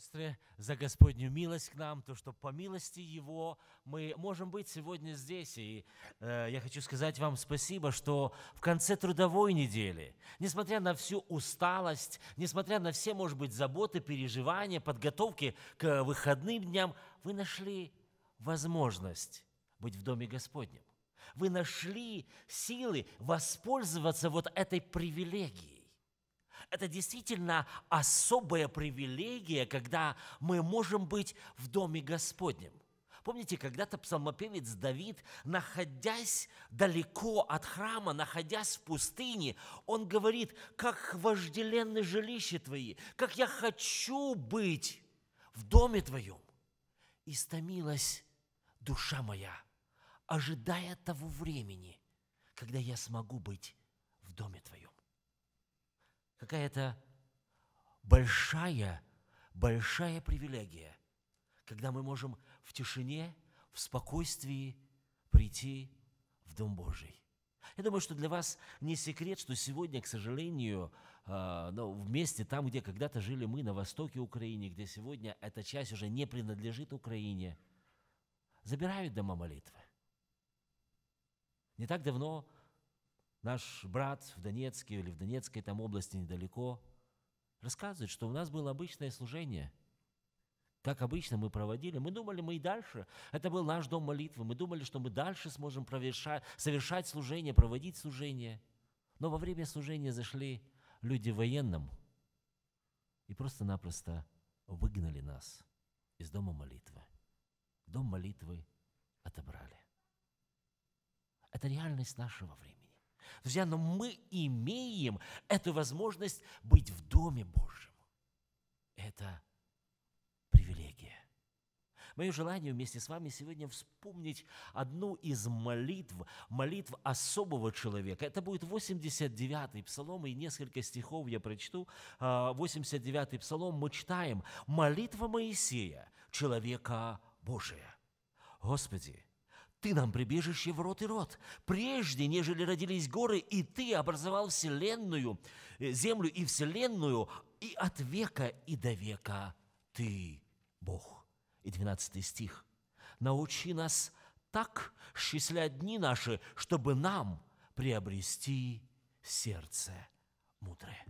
сестры, за Господню милость к нам, то, что по милости Его мы можем быть сегодня здесь. И э, я хочу сказать вам спасибо, что в конце трудовой недели, несмотря на всю усталость, несмотря на все, может быть, заботы, переживания, подготовки к выходным дням, вы нашли возможность быть в Доме Господнем. Вы нашли силы воспользоваться вот этой привилегией. Это действительно особая привилегия, когда мы можем быть в Доме Господнем. Помните, когда-то псалмопевец Давид, находясь далеко от храма, находясь в пустыне, он говорит, как вожделенны жилище твои, как я хочу быть в доме твоем. И стомилась душа моя, ожидая того времени, когда я смогу быть в доме твоем какая-то большая, большая привилегия, когда мы можем в тишине, в спокойствии прийти в Дом Божий. Я думаю, что для вас не секрет, что сегодня, к сожалению, ну, вместе там, где когда-то жили мы, на востоке Украины, где сегодня эта часть уже не принадлежит Украине, забирают дома молитвы. Не так давно наш брат в Донецке или в Донецкой там области недалеко, рассказывает, что у нас было обычное служение. Как обычно мы проводили, мы думали, мы и дальше. Это был наш дом молитвы. Мы думали, что мы дальше сможем провершать, совершать служение, проводить служение. Но во время служения зашли люди в военном и просто-напросто выгнали нас из дома молитвы. Дом молитвы отобрали. Это реальность нашего времени. Друзья, но мы имеем эту возможность быть в Доме Божьем. Это привилегия. Мое желание вместе с вами сегодня вспомнить одну из молитв, молитв особого человека. Это будет 89-й псалом, и несколько стихов я прочту. 89-й а, псалом мы читаем. Молитва Моисея, человека Божия. Господи, ты нам прибежище в рот и рот. Прежде, нежели родились горы, и ты образовал вселенную, э, землю и вселенную, и от века и до века ты Бог. И 12 стих. Научи нас так счислять дни наши, чтобы нам приобрести сердце мудрое.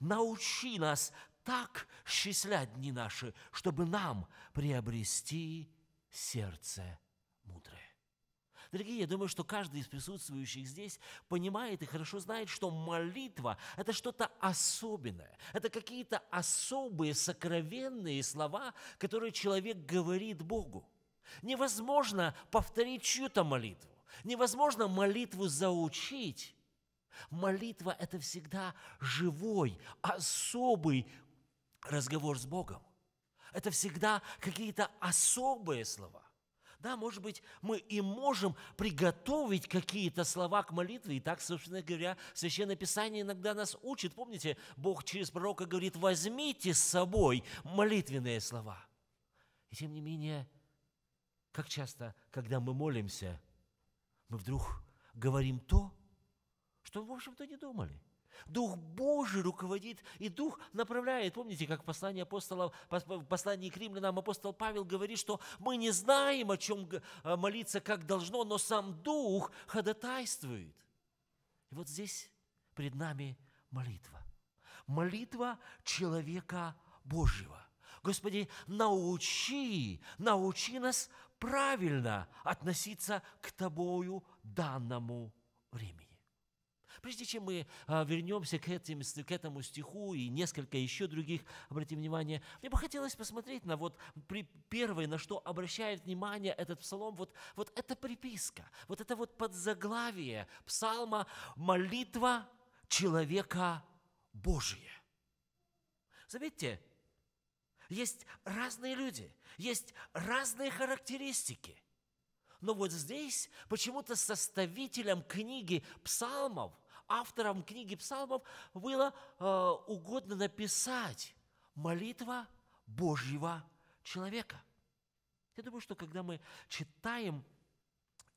Научи нас так счислять дни наши, чтобы нам приобрести сердце мудрое Дорогие, я думаю, что каждый из присутствующих здесь понимает и хорошо знает, что молитва – это что-то особенное. Это какие-то особые, сокровенные слова, которые человек говорит Богу. Невозможно повторить чью-то молитву. Невозможно молитву заучить. Молитва – это всегда живой, особый разговор с Богом. Это всегда какие-то особые слова. Да, может быть, мы и можем приготовить какие-то слова к молитве. И так, собственно говоря, Священное Писание иногда нас учит. Помните, Бог через пророка говорит, возьмите с собой молитвенные слова. И тем не менее, как часто, когда мы молимся, мы вдруг говорим то, что, в общем-то, не думали – Дух Божий руководит, и Дух направляет. Помните, как в послании апостола в послании к римлянам апостол Павел говорит, что мы не знаем, о чем а, молиться, как должно, но сам Дух ходатайствует. И вот здесь перед нами молитва. Молитва человека Божьего. Господи, научи, научи нас правильно относиться к Тобою данному времени. Прежде чем мы а, вернемся к, этим, к этому стиху и несколько еще других, обратим внимание, мне бы хотелось посмотреть на вот при, первой на что обращает внимание этот псалом, вот, вот эта приписка, вот это вот подзаглавие псалма «Молитва человека Божия». Заметьте, есть разные люди, есть разные характеристики. Но вот здесь почему-то составителем книги псалмов – Автором книги псалмов было э, угодно написать молитва Божьего человека. Я думаю, что когда мы читаем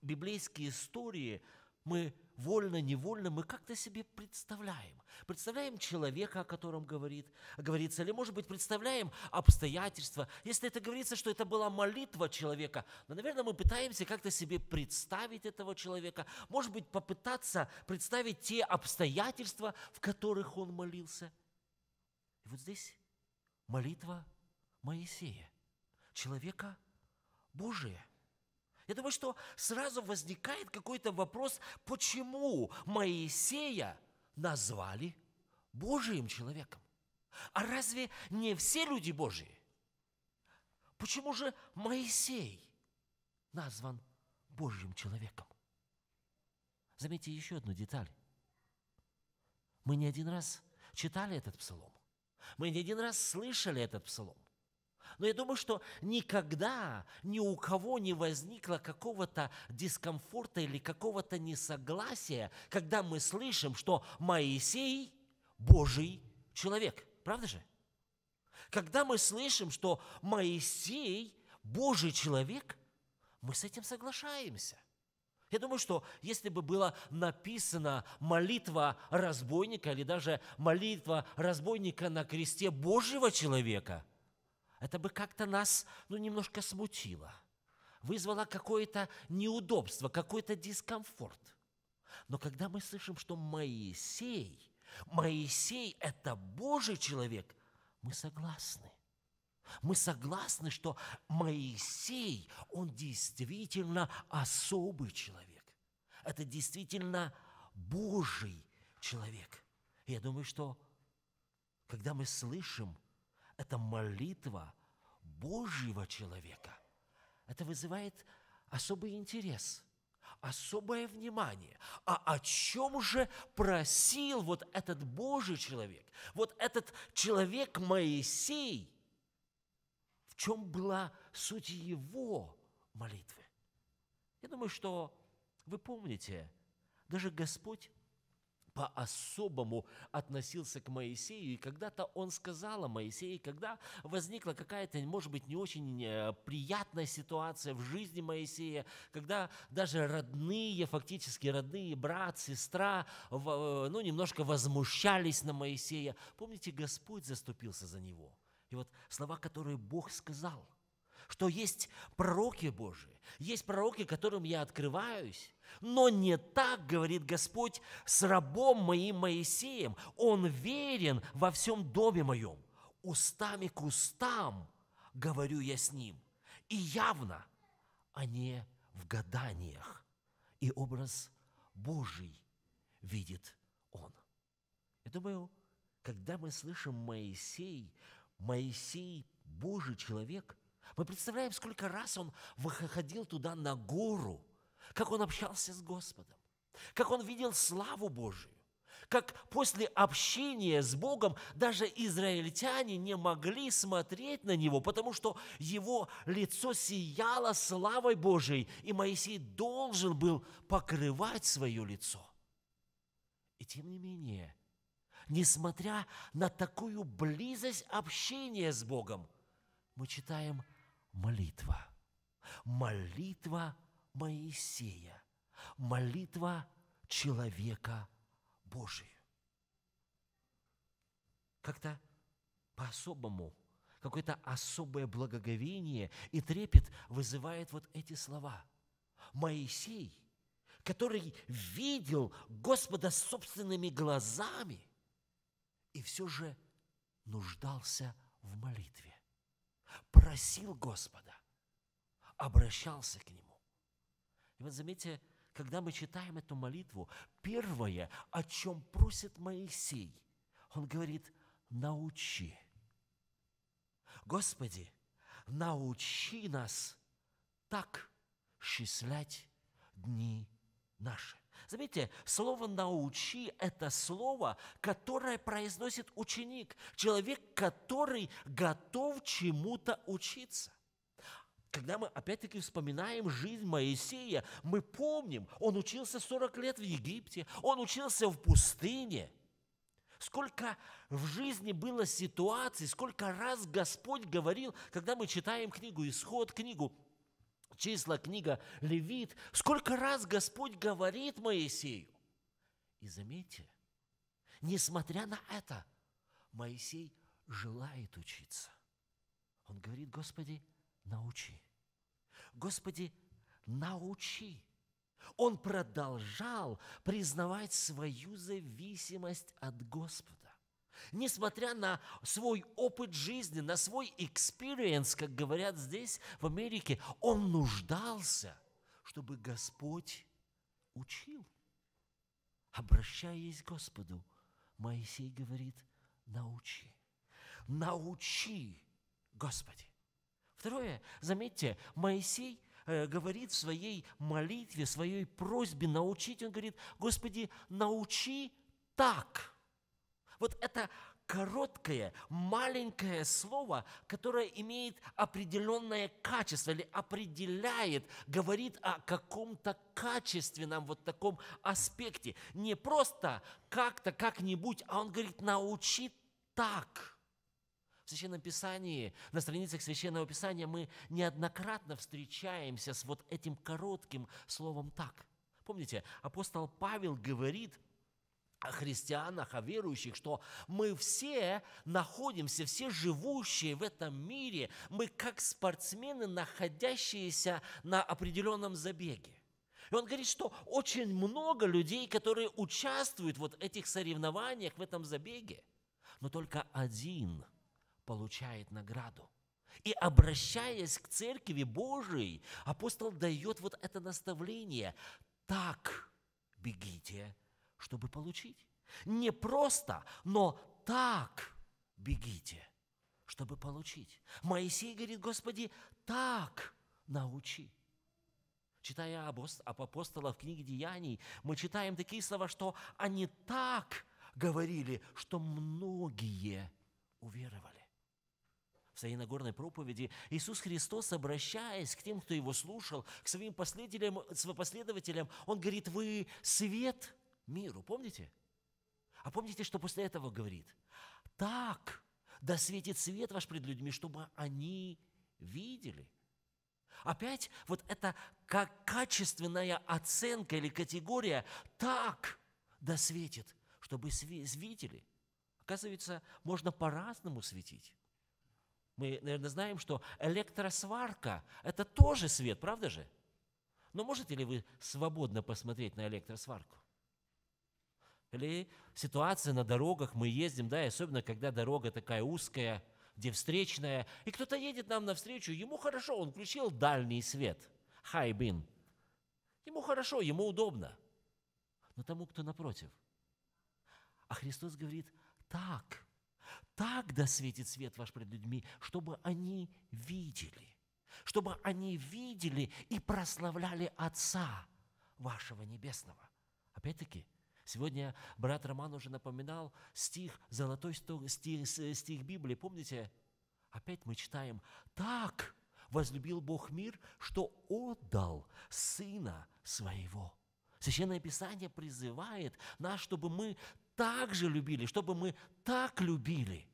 библейские истории, мы вольно-невольно мы как-то себе представляем. Представляем человека, о котором говорит, говорится, или, может быть, представляем обстоятельства. Если это говорится, что это была молитва человека, но, наверное, мы пытаемся как-то себе представить этого человека, может быть, попытаться представить те обстоятельства, в которых он молился. И вот здесь молитва Моисея, человека Божия. Я думаю, что сразу возникает какой-то вопрос, почему Моисея назвали Божиим человеком? А разве не все люди Божии? Почему же Моисей назван Божьим человеком? Заметьте еще одну деталь. Мы не один раз читали этот псалом. Мы не один раз слышали этот псалом. Но я думаю, что никогда ни у кого не возникло какого-то дискомфорта или какого-то несогласия, когда мы слышим, что Моисей – Божий человек. Правда же? Когда мы слышим, что Моисей – Божий человек, мы с этим соглашаемся – я думаю, что если бы была написана молитва разбойника или даже молитва разбойника на кресте Божьего человека, это бы как-то нас ну, немножко смутило, вызвало какое-то неудобство, какой-то дискомфорт. Но когда мы слышим, что Моисей, Моисей – это Божий человек, мы согласны. Мы согласны, что Моисей, он действительно особый человек. Это действительно Божий человек. я думаю, что когда мы слышим – это молитва Божьего человека. Это вызывает особый интерес, особое внимание. А о чем же просил вот этот Божий человек, вот этот человек Моисей? В чем была суть его молитвы? Я думаю, что вы помните, даже Господь по-особому относился к Моисею. И когда-то он сказал о Моисее, когда возникла какая-то, может быть, не очень э, приятная ситуация в жизни Моисея, когда даже родные, фактически родные, брат, сестра, э, ну, немножко возмущались на Моисея. Помните, Господь заступился за него. И вот слова, которые Бог сказал – что есть пророки Божии, есть пророки, которым я открываюсь, но не так, говорит Господь, с рабом моим Моисеем. Он верен во всем доме моем. Устами к устам говорю я с ним. И явно, а не в гаданиях. И образ Божий видит он. Я думаю, когда мы слышим Моисей, Моисей, Божий человек, мы представляем, сколько раз он выходил туда на гору, как он общался с Господом, как он видел славу Божию, как после общения с Богом даже израильтяне не могли смотреть на него, потому что его лицо сияло славой Божией, и Моисей должен был покрывать свое лицо. И тем не менее, несмотря на такую близость общения с Богом, мы читаем – молитва. Молитва Моисея, молитва человека Божия. Как-то по-особому, какое-то особое благоговение и трепет вызывает вот эти слова. Моисей, который видел Господа собственными глазами и все же нуждался в молитве просил Господа, обращался к Нему. И вот заметьте, когда мы читаем эту молитву, первое, о чем просит Моисей, он говорит, научи. Господи, научи нас так счислять дни наши. Заметьте, слово «научи» – это слово, которое произносит ученик, человек, который готов чему-то учиться. Когда мы опять-таки вспоминаем жизнь Моисея, мы помним, он учился 40 лет в Египте, он учился в пустыне. Сколько в жизни было ситуаций, сколько раз Господь говорил, когда мы читаем книгу «Исход», книгу числа, книга Левит, сколько раз Господь говорит Моисею. И заметьте, несмотря на это, Моисей желает учиться. Он говорит, Господи, научи. Господи, научи. Он продолжал признавать свою зависимость от Господа. Несмотря на свой опыт жизни, на свой experience, как говорят здесь, в Америке, он нуждался, чтобы Господь учил. Обращаясь к Господу, Моисей говорит, научи, научи, Господи. Второе, заметьте, Моисей э, говорит в своей молитве, в своей просьбе научить, он говорит, Господи, научи так – вот это короткое, маленькое слово, которое имеет определенное качество или определяет, говорит о каком-то качественном вот таком аспекте. Не просто как-то, как-нибудь, а он говорит, научи так. В Священном Писании, на страницах Священного Писания мы неоднократно встречаемся с вот этим коротким словом «так». Помните, апостол Павел говорит – о христианах, о верующих, что мы все находимся, все живущие в этом мире, мы как спортсмены, находящиеся на определенном забеге. И он говорит, что очень много людей, которые участвуют вот в этих соревнованиях, в этом забеге, но только один получает награду. И обращаясь к Церкви Божией, апостол дает вот это наставление. Так бегите – чтобы получить. Не просто, но так бегите, чтобы получить. Моисей говорит, Господи, так научи. Читая об в книге Деяний, мы читаем такие слова, что они так говорили, что многие уверовали. В своей Нагорной проповеди Иисус Христос, обращаясь к тем, кто его слушал, к своим последователям, он говорит, вы свет – миру. Помните? А помните, что после этого говорит? Так, да светит свет ваш пред людьми, чтобы они видели. Опять вот это как качественная оценка или категория «так» да светит, чтобы видели. Оказывается, можно по-разному светить. Мы, наверное, знаем, что электросварка – это тоже свет, правда же? Но можете ли вы свободно посмотреть на электросварку? Или ситуация на дорогах, мы ездим, да, и особенно когда дорога такая узкая, где встречная, и кто-то едет нам навстречу, ему хорошо, он включил дальний свет, хайбин. Ему хорошо, ему удобно. Но тому, кто напротив. А Христос говорит, так, так досветит свет ваш пред людьми, чтобы они видели, чтобы они видели и прославляли Отца вашего Небесного. Опять-таки, Сегодня брат Роман уже напоминал стих, золотой стих, стих Библии. Помните? Опять мы читаем «Так возлюбил Бог мир, что отдал Сына Своего». Священное Писание призывает нас, чтобы мы так же любили, чтобы мы так любили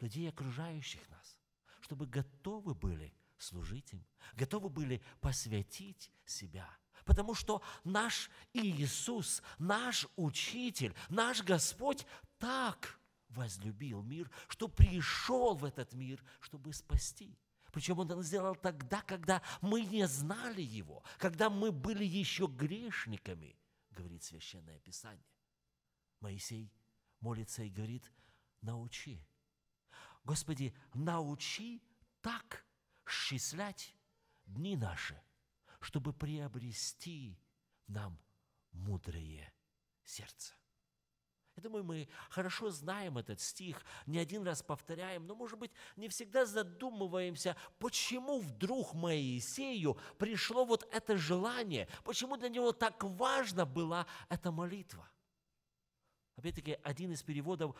людей, окружающих нас, чтобы готовы были служить им, готовы были посвятить себя – Потому что наш Иисус, наш Учитель, наш Господь так возлюбил мир, что пришел в этот мир, чтобы спасти. Причем Он это сделал тогда, когда мы не знали Его, когда мы были еще грешниками, говорит Священное Писание. Моисей молится и говорит, научи. Господи, научи так счислять дни наши – чтобы приобрести нам мудрое сердце. Я думаю, мы хорошо знаем этот стих, не один раз повторяем, но, может быть, не всегда задумываемся, почему вдруг Моисею пришло вот это желание, почему для него так важна была эта молитва. Опять-таки, один из переводов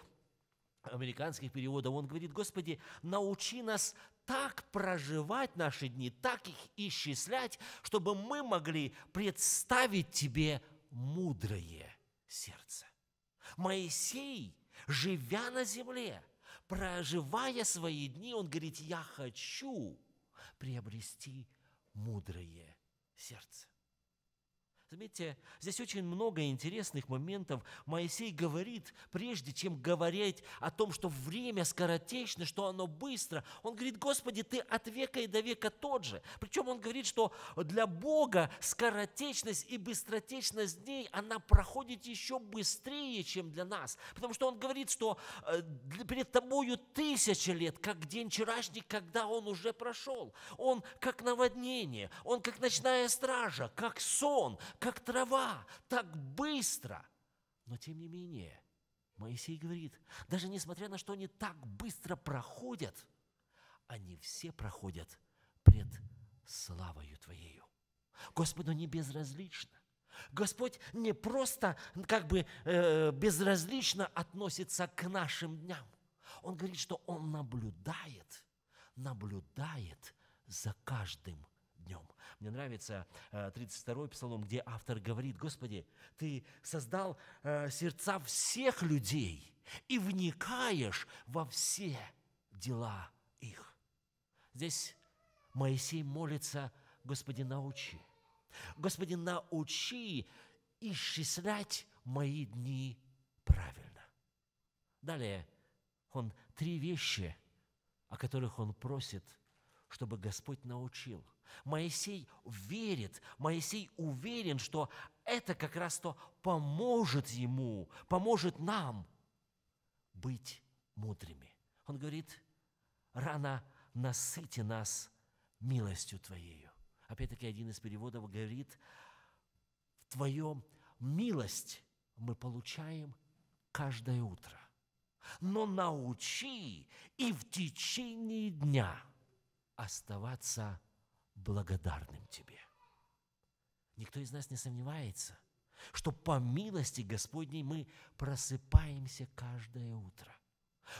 американских переводов, он говорит, «Господи, научи нас так проживать наши дни, так их исчислять, чтобы мы могли представить Тебе мудрое сердце. Моисей, живя на земле, проживая свои дни, он говорит, я хочу приобрести мудрое сердце. Заметьте, здесь очень много интересных моментов. Моисей говорит, прежде чем говорить о том, что время скоротечно, что оно быстро, он говорит, Господи, Ты от века и до века тот же. Причем он говорит, что для Бога скоротечность и быстротечность дней, она проходит еще быстрее, чем для нас. Потому что он говорит, что э, перед Тобою тысяча лет, как день вчерашний, когда он уже прошел. Он как наводнение, он как ночная стража, как сон, как трава, так быстро. Но тем не менее, Моисей говорит, даже несмотря на что они так быстро проходят, они все проходят пред славою Твоею. Господу не безразлично. Господь не просто как бы э, безразлично относится к нашим дням. Он говорит, что Он наблюдает, наблюдает за каждым днем. Мне нравится 32-й э, псалом, где автор говорит, «Господи, Ты создал э, сердца всех людей и вникаешь во все дела их». Здесь Моисей молится, «Господи, научи, Господи, научи исчислять мои дни правильно». Далее он три вещи, о которых он просит, чтобы Господь научил – Моисей верит, Моисей уверен, что это как раз то поможет ему, поможет нам быть мудрыми. Он говорит, рано насыти нас милостью Твоею. Опять-таки один из переводов говорит, в Твоем милость мы получаем каждое утро. Но научи и в течение дня оставаться благодарным Тебе. Никто из нас не сомневается, что по милости Господней мы просыпаемся каждое утро.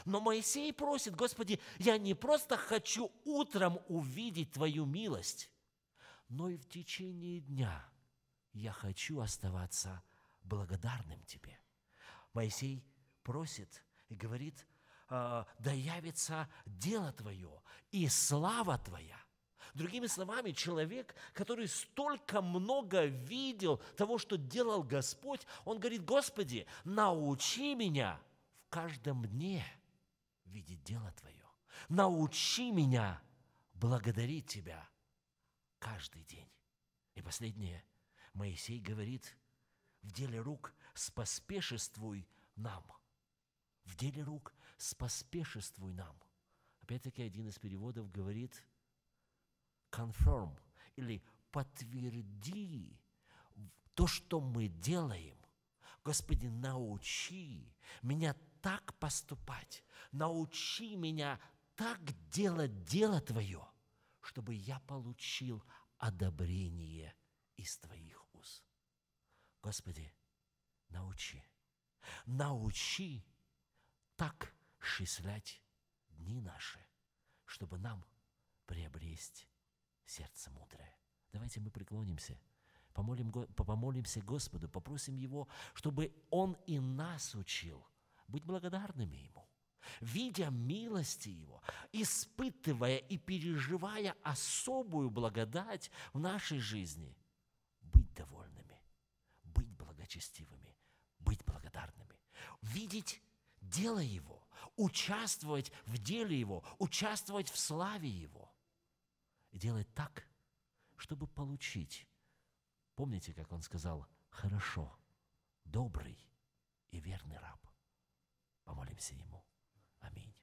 Но Моисей просит, Господи, я не просто хочу утром увидеть Твою милость, но и в течение дня я хочу оставаться благодарным Тебе. Моисей просит и говорит, «А, да явится дело Твое и слава Твоя – Другими словами, человек, который столько много видел того, что делал Господь, он говорит, Господи, научи меня в каждом дне видеть дело Твое. Научи меня благодарить Тебя каждый день. И последнее. Моисей говорит, в деле рук споспешествуй нам. В деле рук споспешествуй нам. Опять-таки один из переводов говорит, confirm или подтверди то, что мы делаем. Господи, научи меня так поступать, научи меня так делать дело Твое, чтобы я получил одобрение из Твоих уст. Господи, научи, научи так счислять дни наши, чтобы нам приобрести сердце мудрое. Давайте мы преклонимся, помолим, помолимся Господу, попросим Его, чтобы Он и нас учил быть благодарными Ему, видя милости Его, испытывая и переживая особую благодать в нашей жизни, быть довольными, быть благочестивыми, быть благодарными, видеть дело Его, участвовать в деле Его, участвовать в славе Его – делать так, чтобы получить. Помните, как он сказал, хорошо, добрый и верный раб. Помолимся ему. Аминь.